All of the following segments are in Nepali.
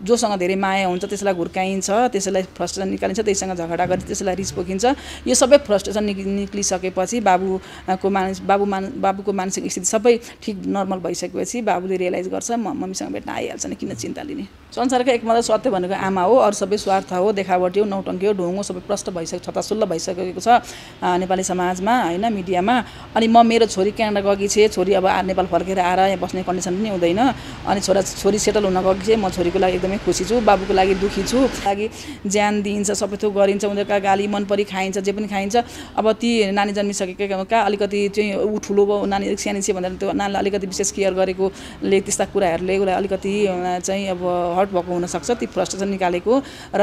जोसँग धेरै माया हुन्छ त्यसलाई घुर्काइन्छ त्यसैलाई फ्रस्ट्रेसन निकालिन्छ त्यसँग झगडा गरेर त्यसलाई रिस पोखिन्छ यो सबै फ्रस्ट्रेसन निक् निक्लिसकेपछि बाबुको मानिस बाबु मान बाबुको मानसिक स्थिति सबै ठिक नर्मल भइसकेपछि बाबुले रियलाइज गर्छ म मम्मीसँग भेट्न आइहाल्छ नि किन चिन्ता लिने संसारको मात्र सत्य भनेको आमा हो अरू सबै स्वार्थ हो देखावटी हो नौटङ्की हो ढुङ्गो सबै प्रष्ट भइसक्यो छतासुल्ल भइसकेको छ नेपाली समाजमा होइन मिडियामा अनि म मेरो छोरी क्यानाडा गएको छोरी अब नेपाल फर्केर आएर यहाँ बस्ने कन्डिसन पनि हुँदैन अनि छोरा छोरी सेटल हुन गएको थिएँ म छोरीको लागि एकदम एकदमै खुसी छु बाबुको लागि दुःखी छु लागि ज्यान दिइन्छ सबै थोक गरिन्छ उनीहरूका गाली मनपरी खाइन्छ जे पनि खाइन्छ अब ती नानी जन्मिसकेका अलिकति चाहिँ ऊ ठुलो नानी अलिक सानो छ भनेर त्यो नानीलाई अलिकति विशेष केयर गरेकोले त्यस्ता कुराहरूले उसलाई अलिकति चाहिँ अब हर्ट भएको हुनसक्छ ती फ्रस्ट्रेसन निकालेको र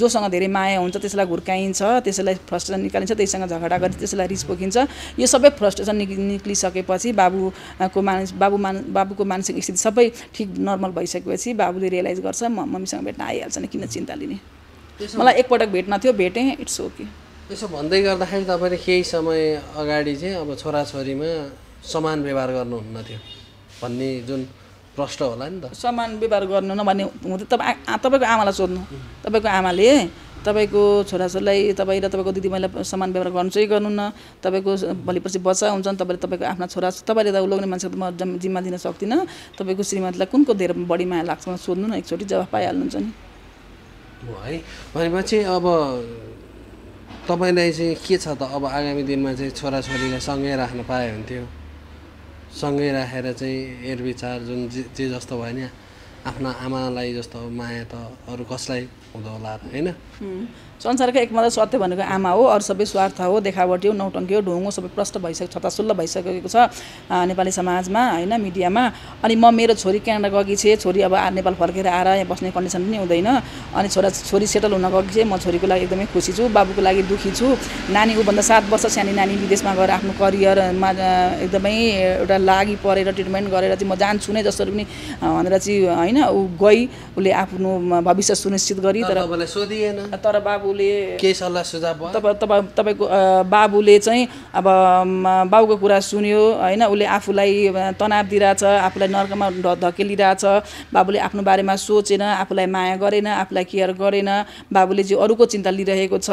जोसँग धेरै माया हुन्छ त्यसलाई हुर्काइन्छ त्यसैलाई फ्रस्ट्रेसन निकालिन्छ त्यसैसँग झगडा गरी त्यसलाई रिस पोखिन्छ यो सबै फ्रस्ट्रेसन निक् निक्लिसकेपछि बाबुको मानस बाबु मान बाबुको मानसिक स्थिति सबै ठिक नर्मल भइसकेपछि बाबुले रियलाइज गर्छ म मम्मीसँग भेट्न आइहाल्छ नि किन चिन्ता लिने मलाई एकपटक भेट्न थियो भेटेँ इट्स ओके त्यसो भन्दै गर्दाखेरि तपाईँले केही समय अगाडि चाहिँ अब छोराछोरीमा समान व्यवहार गर्नुहुन्न थियो भन्ने जुन प्रश्न होला नि त समान व्यवहार गर्नु नभने हुँदै तपाईँ तपाईँको आमालाई सोध्नु तपाईँको आमाले तपाईँको छोराछोरीलाई तपाईँ र तपाईँको दिदीबहिनीलाई समान व्यवहार गर्नु चाहिँ गर्नुहुन्न तपाईँको भोलि पर्सि बच्चा हुन्छन् तपाईँले तपाईँको आफ्ना छोरा तपाईँले त लोग्ने मान्छेको म जिम्मा दिन सक्दिनँ तपाईँको श्रीमतीलाई कुनको धेरै बढी माया लाग्छ सोध्नु न एकचोटि जवाफ पाइहाल्नुहुन्छ नि है भनेपछि अब तपाईँलाई चाहिँ के छ त अब आगामी दिनमा चाहिँ छोराछोरीलाई सँगै राख्न पाए हुन्थ्यो सँगै राखेर चाहिँ हेरविचार जुन जे जे जस्तो भयो नि आफ्ना आमालाई जस्तो माया त अरू कसलाई हुँदो होला होइन संसारको एकमात्र सत्य भनेको आमा हो अरू सबै स्वार्थ हो देखावटी हो नौटङ्की हो ढुङ्गो सबै प्रष्ट भइसक्यो छतासुल्ल भइसकेको छ नेपाली समाजमा होइन मिडियामा अनि म मेरो छोरी क्यानाडा गएको थिएँ छोरी अब नेपाल फर्केर आएर यहाँ बस्ने कन्डिसन पनि हुँदैन अनि छोरा छोरी सेटल हुन गएको छ म छोरीको लागि एकदमै खुसी छु बाबुको लागि दुःखी छु नानी ऊभन्दा सात वर्ष सानो नानी विदेशमा गएर आफ्नो करियरमा एकदमै एउटा लागि परेर ट्रिटमेन्ट गरेर चाहिँ म जान्छु नै जसरी पनि भनेर चाहिँ होइन ऊ गई उसले आफ्नो भविष्य सुनिश्चित गरी तर सोधिएन तर बाबु बाबुले के सल्लाह सुझाव तपाईँ तपाईँ तपाईँको बाबुले चाहिँ अब बाबुको कुरा सुन्यो होइन उसले आफूलाई तनाव दिइरहेछ आफूलाई नर्कमा धकेलिरहेछ बाबुले आफ्नो बारेमा सोचेन आफूलाई माया गरेन आफूलाई केयर गरेन बाबुले चाहिँ अरूको चिन्ता लिइरहेको छ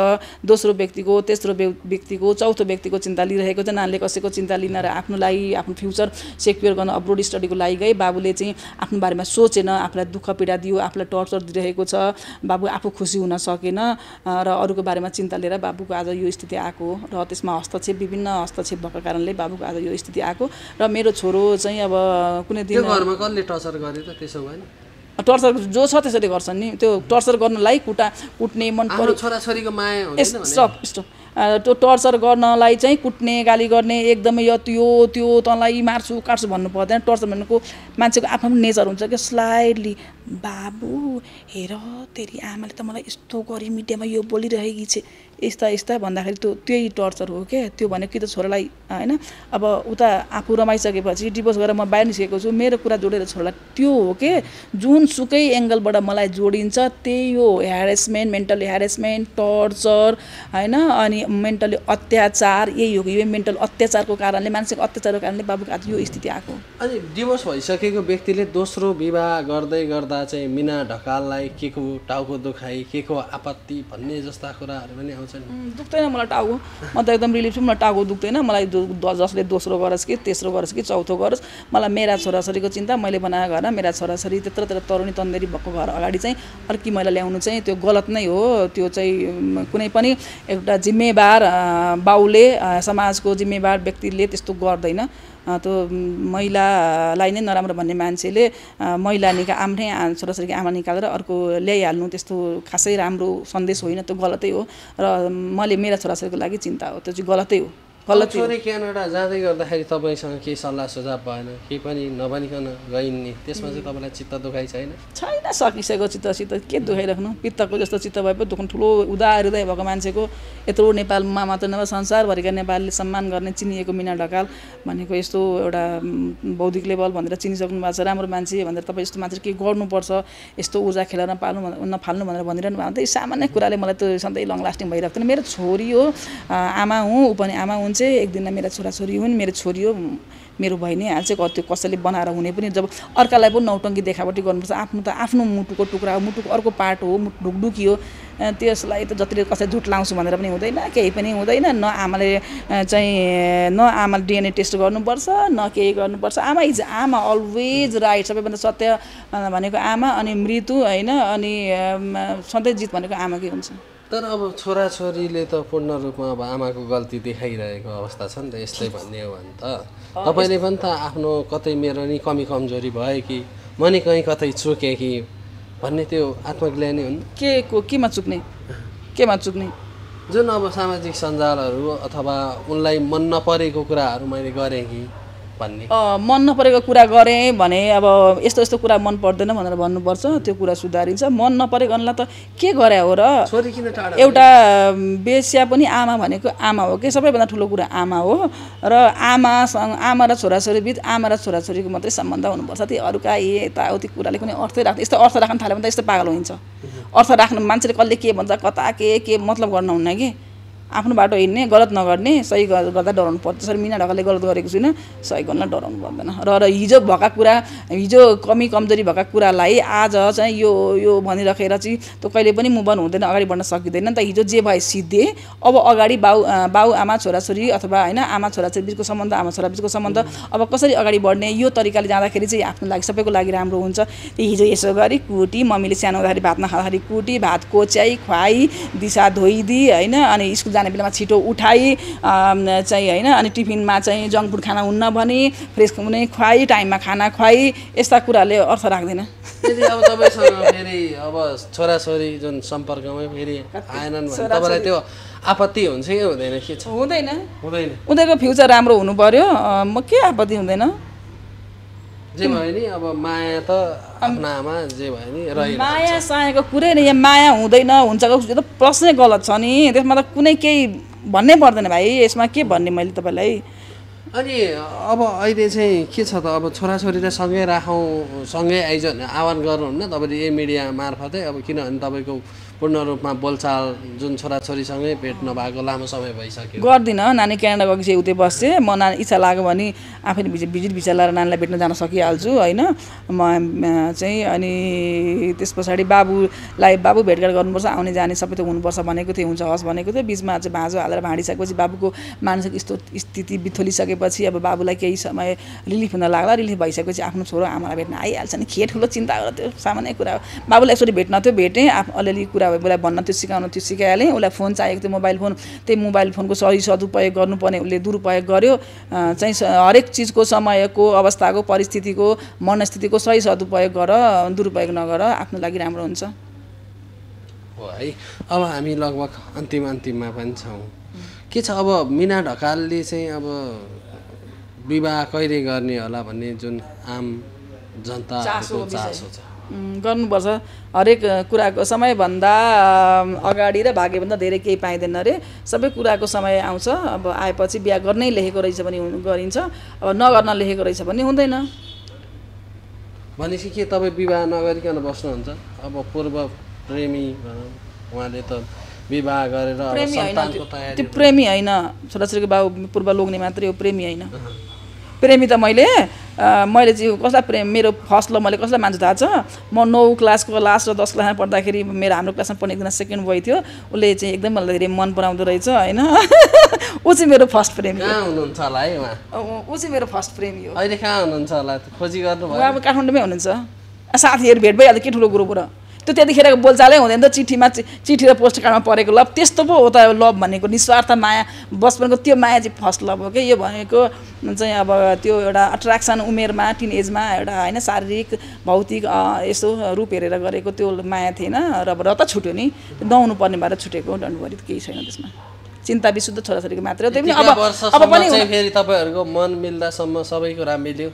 दोस्रो व्यक्तिको तेस्रो व्यक्तिको चौथो व्यक्तिको चिन्ता लिइरहेको छ नानीले कसैको चिन्ता लिन र आफ्नो लागि आफ्नो फ्युचर सेक्योर गर्न अब्रोड स्टडीको लागि गए बाबुले चाहिँ आफ्नो बारेमा सोचेन आफूलाई दुःख पीडा दियो आफूलाई टर्चर दिइरहेको छ बाबु आफू खुसी हुन सकेन र अरूको बारेमा चिन्ता लिएर बाबुको आज यो स्थिति आएको हो र त्यसमा हस्तक्षेप विभिन्न हस्तक्षेप भएको कारणले बाबुको आज यो स्थिति आएको र मेरो छोरो चाहिँ अब कुनै दिन घरमा कसले टर्चर गरे त त्यसो भए टर्चर जो छ त्यसरी गर्छन् नि त्यो टर्चर गर्नलाई कुटा कुट्ने मन पर्यो छोराछोरीको माया स्टप स्टप त्यो टर्चर गर्नलाई चाहिँ कुट्ने गाली गर्ने एकदमै यो त्यो त्यो तँलाई मार्छु काट्छु भन्नु पर्दैन टर्चर भनेको मान्छेको आफ्नो नेचर हुन्छ क्या स्लाइडली बाबु हेर तेरि आमाले त मलाई यस्तो गरी मिडियामा यो बोलिरहेकी छ यस्ता यस्ता भन्दाखेरि त्यो त्यही टर्चर हो क्या त्यो भनेको कि त छोरालाई होइन अब उता आफू रमाइसकेपछि डिभोर्स गरेर म बाहिर निस्केको छु मेरो कुरा जोडेर छोरालाई त्यो हो कि सुकै एङ्गलबाट मलाई जोडिन्छ त्यही हो ह्यारेसमेन्ट मेन्टल ह्यारेसमेन्ट टर्चर होइन अनि मेन्टली अत्याचार यही हो कि यो मेन्टल अत्याचारको कारणले मानसिक अत्याचारको कारणले बाबुको हात यो स्थिति आएको अनि डिभोर्स भइसकेको व्यक्तिले दोस्रो विवाह गर्दै गर्दा चाहिँ मिना ढकाललाई के को टाउको दुखाइ के को आपत्ति भन्ने जस्ता कुराहरू पनि दुख्दैन मलाई टाउको म त एकदम रिलिफ छु मलाई टाउको दुख्दैन मलाई जसले दोस्रो गरोस् कि तेस्रो गरोस् कि चौथो गरोस् मलाई मेरा छोराछोरीको चिन्ता मैले बनाएको घरमा मेरा छोराछोरी त्यत्रो त्यत्रो तरुनी तन्देरी भएको घर अगाडि चाहिँ अर्की मैले ल्याउनु चाहिँ त्यो गलत नै हो त्यो चाहिँ कुनै पनि एउटा जिम्मेवार बाउले समाजको जिम्मेवार व्यक्तिले त्यस्तो गर्दैन त्यो महिलालाई नै नराम्रो भन्ने मान्छेले महिला निका आफ्नै छोराछोरीको आमा निकालेर अर्को ल्याइहाल्नु त्यस्तो खासै राम्रो सन्देश होइन त्यो गलतै हो र मैले मेरा छोराछोरीको लागि चिन्ता हो त्यो चाहिँ गलतै हो छोरी क्यानाडा जाँदै गर्दाखेरि तपाईँसँग केही सल्लाह सुझाव भएन केही पनि नभनिकन गइन्ने त्यसमा चाहिँ तपाईँलाई चित्त दुखाइ छैन छैन सकिसकेको चित्तसित के दुखाइराख्नु पित्तको जस्तो चित्त भए पो दुःख ठुलो उदार हृदय भएको मान्छेको यत्रो नेपालमा मात्र नभए संसारभरिका नेपालले सम्मान गर्ने चिनिएको मिना ढकाल भनेको यस्तो एउटा बौद्धिक लेभल भनेर चिनिसक्नु भएको छ राम्रो मान्छे भनेर तपाईँ यस्तो मान्छे के गर्नुपर्छ यस्तो ऊर्जा खेलेर पाल्नु नफाल्नु भनेर भनिरहनु भएको सामान्य कुराले मलाई त्यो सधैँ लङ लास्टिङ भइरहेको थिएन मेरो छोरी हो आमा हुँ ऊ पनि आमा हुन् चाहिँ एक दिन मेरा छोराछोरी हुन् मेरो छोरी हो मेरो भइ नै हाल्छ त्यो कसैले बनाएर हुने पनि जब अर्कालाई पनि नौटङ्की देखावटी गर्नुपर्छ आफ्नो त आफ्नो मुटुको टुक्रा हो मुटुको अर्को पार्ट हो ढुकढुकी हो त्यसलाई त जतिले कसैले झुट लाउँछु भनेर पनि हुँदैन केही पनि हुँदैन न आमाले चाहिँ न आमाले डिएनए टेस्ट गर्नुपर्छ न केही गर्नुपर्छ आमा इज आमा अलवेज राइट सबैभन्दा सत्य भनेको आमा अनि मृत्यु होइन अनि सधैँ जित भनेको आमाकै हुन्छ तर अब छोराछोरीले त पूर्ण रूपमा अब आमाको गल्ती देखाइरहेको अवस्था छ नि त यस्तै भन्ने हो भने त तपाईँले पनि त आफ्नो कतै मेरो नि कमी कमजोरी भयो कि म नि कहीँ कतै चुकेँ कि भन्ने त्यो आत्मज्ञानी हुन् के को केमा चुक्ने केमा चुक्ने जुन अब सामाजिक सञ्जालहरू अथवा उनलाई मन नपरेको कुराहरू मैले गरेँ कि मन नपरेको कुरा गरेँ भने अब यस्तो यस्तो कुरा मन पर्दैन भनेर भन्नुपर्छ त्यो कुरा सुधारिन्छ मन नपरेकोलाई त के गरे हो र एउटा बेस्या पनि आमा भनेको आमा हो कि सबैभन्दा ठुलो कुरा आमा हो र आमासँग आमा र छोराछोरी बिच आमा र छोराछोरीको मात्रै सम्बन्ध हुनुपर्छ त्यही अरूका यताउति कुराले कुनै अर्थै राख्छ यस्तो अर्थ राख्न थाल्यो भने त यस्तो पागल हुन्छ अर्थ राख्नु मान्छेले कसले के भन्छ कता के के मतलब गर्नुहुन्न कि आफ्नो बाटो हिँड्ने गलत नगर्ने सही गर्दा डराउनु पर्छ त्यसरी मिना ढकालले गलत गरेको छुइनँ सही गर्न डराउनु पर्दैन र र हिजो भएका कुरा हिजो कमी कमजोरी भएका कुरालाई आज चाहिँ यो यो भनिराखेर चाहिँ त्यो कहिले पनि मुभ अन हुँदैन अगाडि बढ्न सकिँदैन नि त हिजो जे भए सिद्धे अब अगाडि बाउ बाउ आमा छोराछोरी अथवा होइन आमा छोराछोरी बिचको सम्बन्ध आमा छोरा बिचको सम्बन्ध अब कसरी अगाडि बढ्ने यो तरिकाले जाँदाखेरि चाहिँ आफ्नो लागि सबैको लागि राम्रो हुन्छ हिजो यसो गरी कुटी मम्मीले सानो हुँदाखेरि भात नखाँदाखेरि कुटी भात कोच्याई खुवाई दिशा धोइदिई होइन अनि स्कुल जाने बेलामा छिटो उठाइ चाहिँ होइन अनि टिफिनमा चाहिँ जङ्क फुड खाना हुन्न भने फ्रेस हुने खुवाई टाइममा खाना खुवाई यस्ता कुराहरूले अर्थ राख्दैन यदि अब तपाईँसँग फेरि अब छोराछोरी जुन सम्पर्कमै फेरि आएनन् तपाईँलाई त्यो आपत्ति हुन्छ कि हुँदैन के छ हुँदैन हुँदैन उनीहरूको फ्युचर राम्रो हुनु पर्यो म के आपत्ति हुँदैन जे भयो नि अब माया त आफ्नो जे भयो नि माया सायाको कुरै नै यहाँ माया हुँदैन हुन्छ यो त प्रश्नै गलत छ नि त्यसमा त कुनै केही भन्नै पर्दैन भाइ यसमा के भन्ने मैले तपाईँलाई अनि अब अहिले चाहिँ के छ त अब छोराछोरीलाई सँगै राखौँ सँगै आइज आह्वान गर्नुहुन्न तपाईँले ए मिडिया मार्फतै अब किनभने तपाईँको पूर्ण रूपमा बोलचाल जुन छोराछोरीसँगै भेट नभएको लामो समय भइसक्यो गर्दिनँ नानी क्यानाडा गएपछि उतै बस्छ म नानी इच्छा लाग्यो भने आफैले भिजिट भिसा लगाएर नानीलाई भेट्न जान सकिहाल्छु होइन म चाहिँ अनि त्यस पछाडि बाबुलाई बाबु भेटघाट गर्नुपर्छ आउने जाने सबै त हुनुपर्छ भनेको थियो हुन्छ हस् भनेको थियो बिचमा चाहिँ भाँजो हालेर भाँडिसकेपछि बाबुको मानसिक यस्तो स्थिति बिथोलिसकेपछि अब बाबुलाई केही समय रिलिफ हुन लाग्ला रिलिफ भइसकेपछि आफ्नो छोरो आमालाई भेट्न आइहाल्छ नि खे ठुलो चिन्ता गर्थ्यो सामान्य कुरा हो बाबुलाई यसरी भेट्न थियो भेटेँ आफ अलिअलि कुरा कुरा उसलाई भन्न त्यो सिकाउनु त्यो सिकाइहालेँ उसलाई फोन चाहिएको थियो मोबाइल फोन त्यही मोबाइल फोनको सही सदुपयोग गर्नुपर्ने उसले दुरुपयोग गर्यो चाहिँ हरेक चिजको समयको अवस्थाको परिस्थितिको मनस्थितिको सही सदुपयोग गर दुरुपयोग नगर आफ्नो लागि राम्रो हुन्छ हो है अब हामी लगभग अन्तिम अन्तिममा पनि छौँ के छ अब मिना ढकालले चाहिँ अब विवाह कहिले गर्ने होला भन्ने जुन आम जनता चासो छ गर्नुपर्छ हरेक कुराको समयभन्दा अगाडि र भाग्यभन्दा धेरै केही पाइँदैन अरे सबै कुराको समय आउँछ अब आएपछि बिहा गर्नै लेखेको रहेछ भने गरिन्छ अब नगर्न लेखेको रहेछ भने हुँदैन भनेपछि के तपाईँ विवाह नगरिकन बस्नुहुन्छ अब पूर्व प्रेमी भनौँ उहाँले त विवाह गरेर त्यो प्रेमी होइन छोराछोरीको बाबु पूर्व लोग्ने मात्रै हो प्रेमी होइन प्रेमी त मैले मैले चाहिँ कसलाई प्रेम मेरो फर्स्ट लभ मैले कसलाई मान्छु थाहा छ म नौ क्लासको लास्ट र दस क्लासमा पढ्दाखेरि मेरो हाम्रो क्लासमा पढ्ने एकजना सेकेन्ड बोय थियो उसले चाहिँ एकदम मलाई धेरै मन पराउँदो रहेछ होइन ऊ चाहिँ मेरो फर्स्ट प्रेम होला है ऊ चाहिँ मेरो फर्स्ट प्रेम हो अहिले कहाँ हुनुहुन्छ होला खोजी गर्नु अब काठमाडौँमै हुनुहुन्छ साथीहरू भेट भइहाल्यो के ठुलो कुरो र त्यो त्यतिखेर बोलचालै हुँदैन त चिठीमा चिठी र पोस्ट कार्डमा परेको लभ त्यस्तो पो हो त लभ भनेको निस्वार्थ माया बचपनको त्यो माया चाहिँ फर्स्ट लभ हो कि यो भनेको चाहिँ अब त्यो एउटा अट्र्याक्सन उमेरमा टिन एजमा एउटा होइन शारीरिक भौतिक यसो रूप हेरेर गरेको त्यो माया थिएन र र त छुट्यो नि गाउनु पर्ने भएर छुटेको डन्ट डन्डुभरि केही छैन त्यसमा चिन्ता विशुद्ध छोराछोरीको मात्रै हो त्यही पनि अब अब पनि फेरि तपाईँहरूको मन मिल्दासम्म सबैको कुरा मिल्यो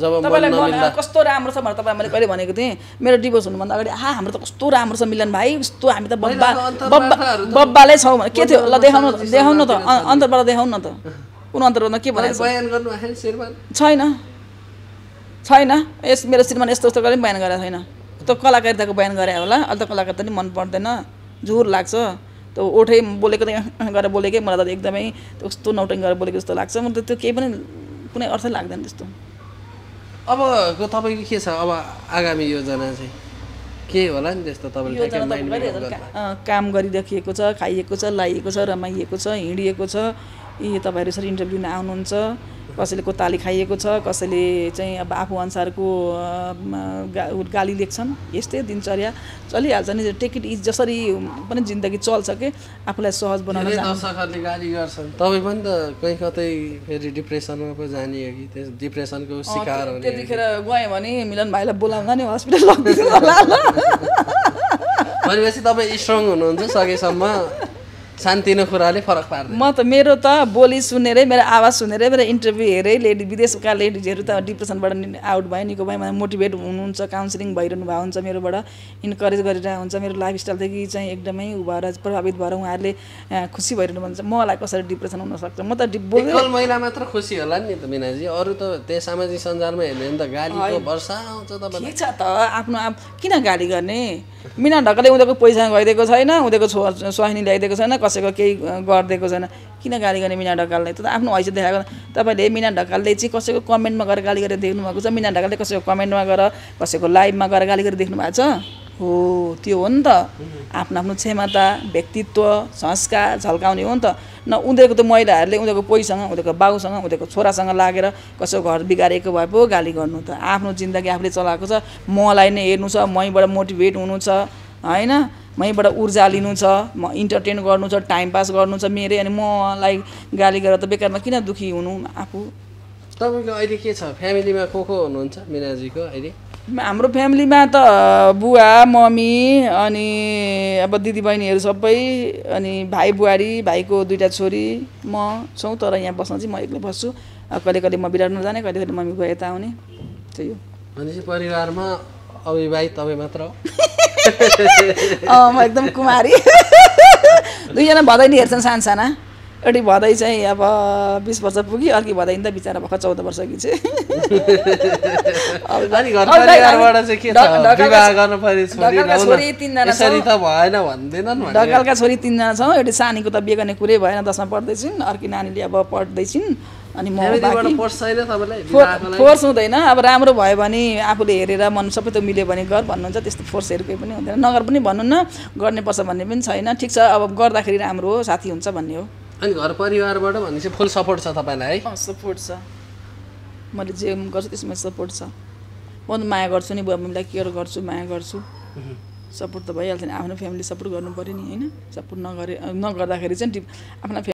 जब तपाईँलाई कस्तो राम्रो छ भनेर तपाईँलाई मैले कहिले भनेको थिएँ मेरो डिभोर्स हुनुभन्दा अगाडि आ हाम्रो त कस्तो राम्रो छ मिलन भाइ कस्तो हामी त बब्बा बब्बा बब्बालै छौँ भने के थियो ल देखाउनु देखाउनु त अन्तरबाट देखाउनु न त कुन अन्तरबाट के भनेको छैन छैन यस मेरो श्रीमान यस्तो यस्तो गरेर पनि बयान गरेको छैन त कलाकारिताको बयान गरे होला अहिले त कलाकारिता नि मन पर्दैन झुर लाग्छ त्यो ओठै बोलेको गरेर बोलेकै मलाई त एकदमै कस्तो नौटङ गरेर बोलेको जस्तो लाग्छ मलाई त त्यो केही पनि कुनै अर्थै लाग्दैन त्यस्तो अबको तपाईँको के छ अब आगामी योजना चाहिँ के होला नि त्यस्तो तपाईँले काम गरिराखिएको छ खाइएको छ लाइएको छ रमाइएको छ हिँडिएको छ यी तपाईँहरू यसरी इन्टरभ्यू आउनुहुन्छ कसैले कोताली खाइएको छ कसैले चाहिँ अब आफू अनुसारको गा गाली लेख्छन् यस्तै दिनचर्या चलिहाल्छ नि इट इज जसरी पनि जिन्दगी चल्छ कि आफूलाई सहज बनाउन दर्शकहरूले गाली गर्छ तपाईँ पनि त कहीँ कतै फेरि डिप्रेसनमा पो जाने हो कि डिप्रेसनको शिकार हुने त्यतिखेर गएँ भने मिलन भाइलाई बोलाउँदा नि हस्पिटल भनेपछि तपाईँ स्ट्रङ हुनुहुन्छ सकेसम्म शान्ति कुराले फरक पार्दैन म त मेरो त बोली सुनेरै मेरो आवाज सुनेरै मेरो इन्टरभ्यू हेरेँ लेडी विदेशका लेडिजहरू त डिप्रेसनबाट आउट भयो निको भयो मलाई मोटिभेट हुनुहुन्छ काउन्सिलिङ भइरहनु भएको हुन्छ मेरोबाट इन्करेज गरिरहेको हुन्छ मेरो लाइफ स्टाइलदेखि चाहिँ एकदमै ऊ भएर प्रभावित भएर उहाँहरूले खुसी भइरहनु भन्छ मलाई कसरी डिप्रेसन हुनसक्छ म त महिला मात्र खुसी होला नि त मिनाजी अरू त त्यो सामाजिक सञ्जालमा हेर्ने त गाली वर्षा आउँछ त छ त आफ्नो आप किन गाली गर्ने मिना ढक्कले उनीहरूको पैसा गइदिएको छैन उनीहरूको छो सुहानी ल्याइदिएको छैन कसैको केही गरिदिएको छैन किन गाली गर्ने मिना ढकाललाई त आफ्नो हैसियत देखाएको तपाईँले मिना ढकालले चाहिँ कसैको कमेन्टमा गएर गाली गरेर देख्नु भएको छ मिना ढकालले कसैको कमेन्टमा गएर कसैको लाइभमा गएर गाली गरेर देख्नु भएको छ हो त्यो हो नि त आफ्नो आफ्नो क्षमता व्यक्तित्व संस्कार झल्काउने हो नि त न उनीहरूको त महिलाहरूले उनीहरूको पोइसँग उनीहरूको बाउसँग उनीहरूको छोरासँग लागेर कसैको घर बिगारेको भए पो गाली गर्नु त आफ्नो जिन्दगी आफूले चलाएको छ मलाई नै हेर्नु छ मैबाट मोटिभेट हुनु छ होइन यहीँबाट ऊर्जा लिनु छ म इन्टरटेन गर्नु छ टाइम पास गर्नु छ मेरै अनि मलाई गाली गरेर त बेकारमा किन दुःखी हुनु आफू तपाईँको अहिले के छ फ्यामिलीमा को को हुनुहुन्छ मिनाजीको अहिले हाम्रो फ्यामिलीमा त बुवा मम्मी अनि अब दिदी दिदीबहिनीहरू सबै अनि भाइ बुहारी भाइको दुइटा छोरी म छौँ तर यहाँ बस्न चाहिँ म एक्लै बस्छु कहिले कहिले म बिराट जाने कहिले कहिले मम्मी गए यता आउने त्यही हो भनेपछि परिवारमा अविवाहित तपाईँ मात्र हो म एकदम कुमारी दुईजना भदै नि हेर्छन् सानसाना एउटै भदै चाहिँ अब बिस वर्ष पुगी अर्की भदै त बिचरा भर्खर चौध वर्ष कि ढकालका छोरी तिनजना छौँ एउटा सानीको त बिहे गर्ने कुरै भएन दसमा पढ्दैछिन् अर्की नानीले अब पढ्दैछिन् अनि म फोर्स हुँदैन अब राम्रो भयो भने आफूले हेरेर मन सबै त मिल्यो भने गर भन्नुहुन्छ त्यस्तो फोर्सहरू केही पनि हुँदैन नगर पनि भन्नु न गर्ने पर्छ भन्ने पनि छैन ठिक छ अब गर्दाखेरि राम्रो हो साथी हुन्छ भन्ने हो अनि घर परिवारबाट भनेपछि फुल सपोर्ट छ तपाईँलाई है सपोर्ट छ मैले जे गर्छु त्यसमा सपोर्ट छ म त माया गर्छु नि बुवा मम्मीलाई केयर गर्छु माया गर्छु सपोर्ट त भइहाल्छ नि आफ्नो फ्यामिली सपोर्ट गर्नु पऱ्यो नि होइन सपोर्ट नगरे नगर्दाखेरि चाहिँ आफ्ना